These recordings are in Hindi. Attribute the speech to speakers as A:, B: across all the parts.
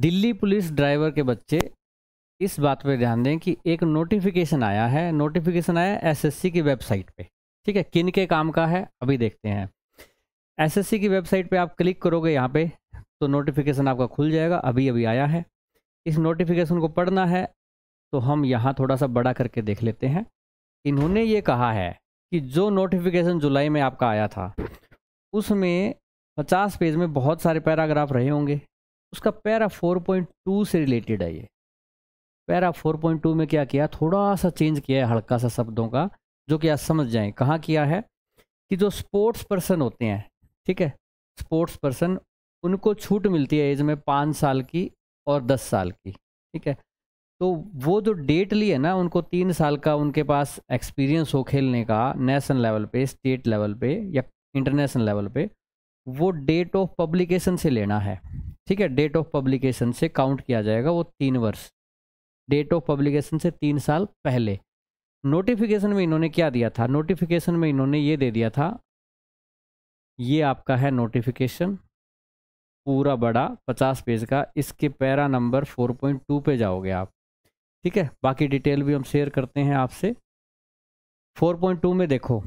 A: दिल्ली पुलिस ड्राइवर के बच्चे इस बात पर ध्यान दें कि एक नोटिफिकेशन आया है नोटिफिकेशन आया एसएससी की वेबसाइट पे ठीक है किन के काम का है अभी देखते हैं एसएससी की वेबसाइट पे आप क्लिक करोगे यहाँ पे तो नोटिफिकेशन आपका खुल जाएगा अभी अभी आया है इस नोटिफिकेशन को पढ़ना है तो हम यहाँ थोड़ा सा बड़ा करके देख लेते हैं इन्होंने ये कहा है कि जो नोटिफिकेशन जुलाई में आपका आया था उसमें पचास पेज में बहुत सारे पैराग्राफ रहे होंगे उसका पैरा 4.2 से रिलेटेड है ये पैरा 4.2 में क्या किया थोड़ा सा चेंज किया है हल्का सा शब्दों का जो कि आप समझ जाएं कहाँ किया है कि जो स्पोर्ट्स पर्सन होते हैं ठीक है स्पोर्ट्स पर्सन उनको छूट मिलती है एज में पाँच साल की और दस साल की ठीक है तो वो जो डेट ली है ना उनको तीन साल का उनके पास एक्सपीरियंस हो खेलने का नेशनल लेवल पे स्टेट लेवल पे या इंटरनेशनल लेवल पे वो डेट ऑफ पब्लिकेशन से लेना है ठीक है डेट ऑफ पब्लिकेशन से काउंट किया जाएगा वो तीन वर्ष डेट ऑफ पब्लिकेशन से तीन साल पहले नोटिफिकेशन में इन्होंने क्या दिया था नोटिफिकेशन में इन्होंने ये दे दिया था ये आपका है नोटिफिकेशन पूरा बड़ा पचास पेज का इसके para number four point two पर जाओगे आप ठीक है बाकी डिटेल भी हम शेयर करते हैं आपसे फोर पॉइंट टू में देखो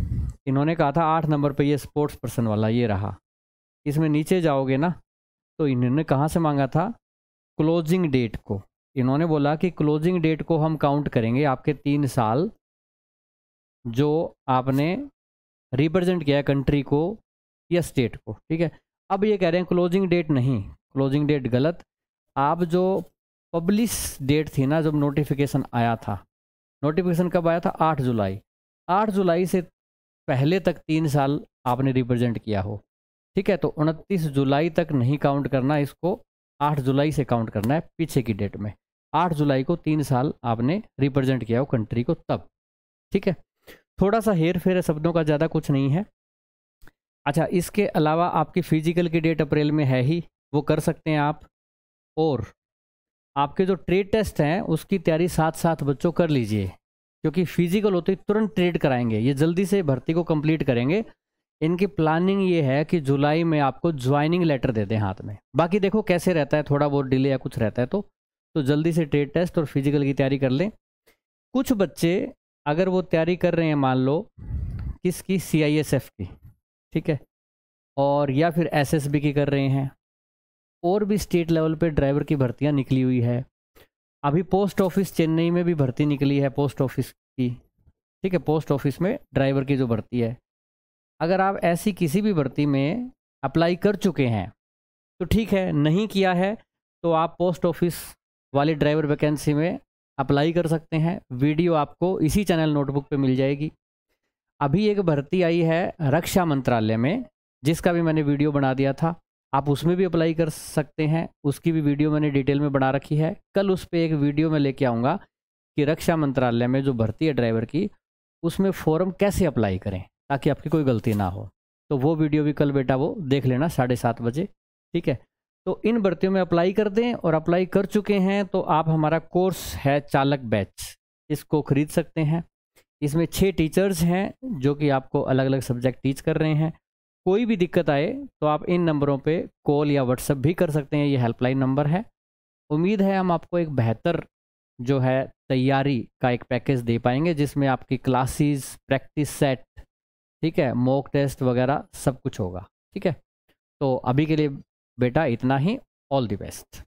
A: इन्होंने कहा था आठ नंबर पे ये स्पोर्ट्स पर्सन वाला ये रहा इसमें नीचे जाओगे ना तो इन्होंने कहाँ से मांगा था क्लोजिंग डेट को इन्होंने बोला कि क्लोजिंग डेट को हम काउंट करेंगे आपके तीन साल जो आपने रिप्रेजेंट किया कंट्री को या स्टेट को ठीक है अब ये कह रहे हैं क्लोजिंग डेट नहीं क्लोजिंग डेट गलत आप जो पब्लिश डेट थी ना जब नोटिफिकेशन आया था नोटिफिकेशन कब आया था आठ जुलाई आठ जुलाई से पहले तक तीन साल आपने रिप्रेजेंट किया हो ठीक है तो 29 जुलाई तक नहीं काउंट करना इसको 8 जुलाई से काउंट करना है पीछे की डेट में 8 जुलाई को तीन साल आपने रिप्रेजेंट किया हो कंट्री को तब ठीक है थोड़ा सा हेर फेर शब्दों का ज़्यादा कुछ नहीं है अच्छा इसके अलावा आपकी फिजिकल की डेट अप्रैल में है ही वो कर सकते हैं आप और आपके जो ट्रेड टेस्ट हैं उसकी तैयारी साथ साथ बच्चों कर लीजिए क्योंकि फिजिकल होते ही तुरंत ट्रेड कराएंगे ये जल्दी से भर्ती को कंप्लीट करेंगे इनकी प्लानिंग ये है कि जुलाई में आपको ज्वाइनिंग लेटर दे दें हाथ में बाकी देखो कैसे रहता है थोड़ा बहुत डिले या कुछ रहता है तो तो जल्दी से ट्रेड टेस्ट और फिजिकल की तैयारी कर लें कुछ बच्चे अगर वो तैयारी कर रहे हैं मान लो किसकी सी आई एस एफ की ठीक है और या फिर एस एस बी की कर रहे हैं और भी स्टेट लेवल पर ड्राइवर की भर्तियाँ निकली हुई है अभी पोस्ट ऑफिस चेन्नई में भी भर्ती निकली है पोस्ट ऑफिस की ठीक है पोस्ट ऑफिस में ड्राइवर की जो भर्ती है अगर आप ऐसी किसी भी भर्ती में अप्लाई कर चुके हैं तो ठीक है नहीं किया है तो आप पोस्ट ऑफिस वाली ड्राइवर वैकेंसी में अप्लाई कर सकते हैं वीडियो आपको इसी चैनल नोटबुक पे मिल जाएगी अभी एक भर्ती आई है रक्षा मंत्रालय में जिसका भी मैंने वीडियो बना दिया था आप उसमें भी अप्लाई कर सकते हैं उसकी भी वीडियो मैंने डिटेल में बना रखी है कल उस पर एक वीडियो में लेके आऊँगा कि रक्षा मंत्रालय में जो भर्ती है ड्राइवर की उसमें फॉर्म कैसे अप्लाई करें ताकि आपकी कोई गलती ना हो तो वो वीडियो भी कल बेटा वो देख लेना साढ़े सात बजे ठीक है तो इन भर्तियों में अप्लाई कर दें और अप्लाई कर चुके हैं तो आप हमारा कोर्स है चालक बैच इसको खरीद सकते हैं इसमें छः टीचर्स हैं जो कि आपको अलग अलग सब्जेक्ट टीच कर रहे हैं कोई भी दिक्कत आए तो आप इन नंबरों पे कॉल या व्हाट्सअप भी कर सकते हैं ये हेल्पलाइन नंबर है उम्मीद है हम आपको एक बेहतर जो है तैयारी का एक पैकेज दे पाएंगे जिसमें आपकी क्लासेस प्रैक्टिस सेट ठीक है मॉक टेस्ट वगैरह सब कुछ होगा ठीक है तो अभी के लिए बेटा इतना ही ऑल द बेस्ट